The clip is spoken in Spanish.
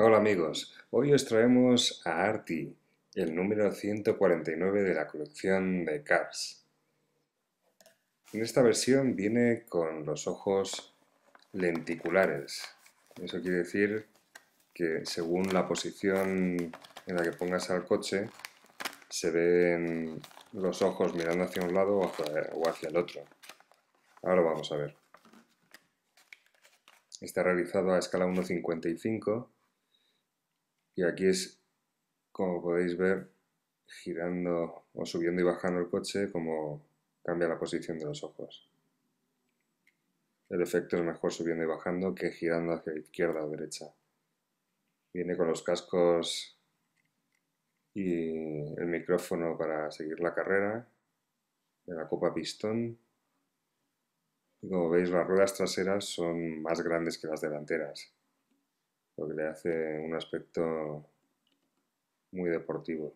Hola amigos, hoy os traemos a Arti, el número 149 de la colección de Cars. En esta versión viene con los ojos lenticulares. Eso quiere decir que según la posición en la que pongas al coche, se ven los ojos mirando hacia un lado o hacia el otro. Ahora vamos a ver. Está realizado a escala 1.55 y aquí es, como podéis ver, girando o subiendo y bajando el coche, como cambia la posición de los ojos. El efecto es mejor subiendo y bajando que girando hacia la izquierda o derecha. Viene con los cascos y el micrófono para seguir la carrera, de la copa pistón. Y como veis, las ruedas traseras son más grandes que las delanteras lo que le hace un aspecto muy deportivo.